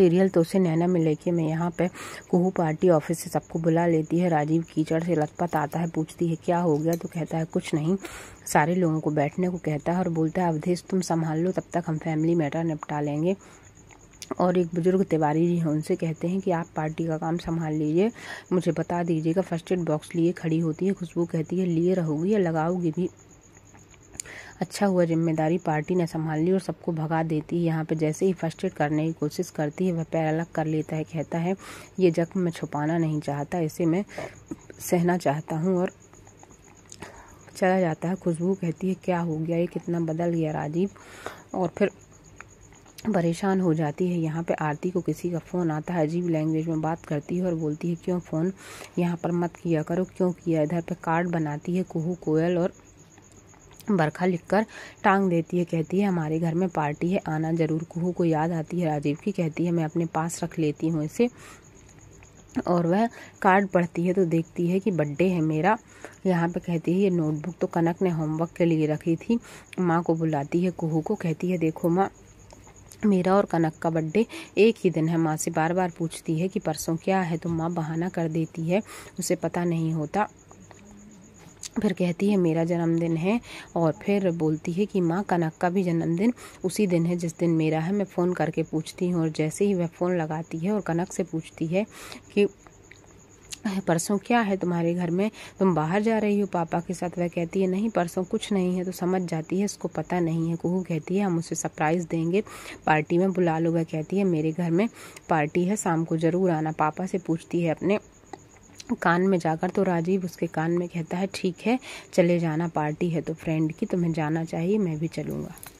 serial तो उसे नैना में लेके मैं यहाँ पे कुहू पार्टी ऑफिस से सबको बुला लेती है राजीव कीचड़ से लथपथ आता है पूछती है क्या हो गया तो कहता है कुछ नहीं सारे लोगों को बैठने को कहता है और बोलता है अवधेश तुम संभाल लो तब तक हम फैमिली मैटर निपटा लेंगे और एक बुज़ुर्ग तिवारी जी हैं उनसे कहते हैं कि आप पार्टी का काम संभाल लीजिए मुझे बता दीजिएगा फर्स्ट एड बॉक्स लिए खड़ी होती है खुशबू कहती है लिए रहोगी या लगाओगी भी अच्छा हुआ जिम्मेदारी पार्टी ने संभाल ली और सबको भगा देती है यहाँ पे जैसे ही फर्स्ट एड करने की कोशिश करती है वह पैर अलग कर लेता है कहता है ये जख्म मैं छुपाना नहीं चाहता इसे मैं सहना चाहता हूँ और चला जाता है खुशबू कहती है क्या हो गया ये कितना बदल गया राजीव और फिर परेशान हो जाती है यहाँ पे आरती को किसी का फ़ोन आता है अजीब लैंग्वेज में बात करती है और बोलती है क्यों फ़ोन यहाँ पर मत किया करो क्यों किया इधर पे कार्ड बनाती है कुहू कोयल और बरखा लिखकर टांग देती है कहती है हमारे घर में पार्टी है आना जरूर कुहू को याद आती है राजीव की कहती है मैं अपने पास रख लेती हूँ इसे और वह कार्ड पढ़ती है तो देखती है कि बर्थडे है मेरा यहाँ पे कहती है ये नोटबुक तो कनक ने होमवर्क के लिए रखी थी माँ को बुलाती है कुहू को कहती है देखो माँ मेरा और कनक का बर्थडे एक ही दिन है माँ से बार बार पूछती है कि परसों क्या है तो माँ बहाना कर देती है उसे पता नहीं होता फिर कहती है मेरा जन्मदिन है और फिर बोलती है कि माँ कनक का भी जन्मदिन उसी दिन है जिस दिन मेरा है मैं फ़ोन करके पूछती हूँ और जैसे ही वह फ़ोन लगाती है और कनक से पूछती है कि परसों क्या है तुम्हारे घर में तुम बाहर जा रही हो पापा के साथ वह कहती है नहीं परसों कुछ नहीं है तो समझ जाती है उसको पता नहीं है कुहू कहती है हम उसे सरप्राइज़ देंगे पार्टी में बुला लो वह कहती है मेरे घर में पार्टी है शाम को ज़रूर आना पापा से पूछती है अपने कान में जाकर तो राजीव उसके कान में कहता है ठीक है चले जाना पार्टी है तो फ्रेंड की तुम्हें जाना चाहिए मैं भी चलूँगा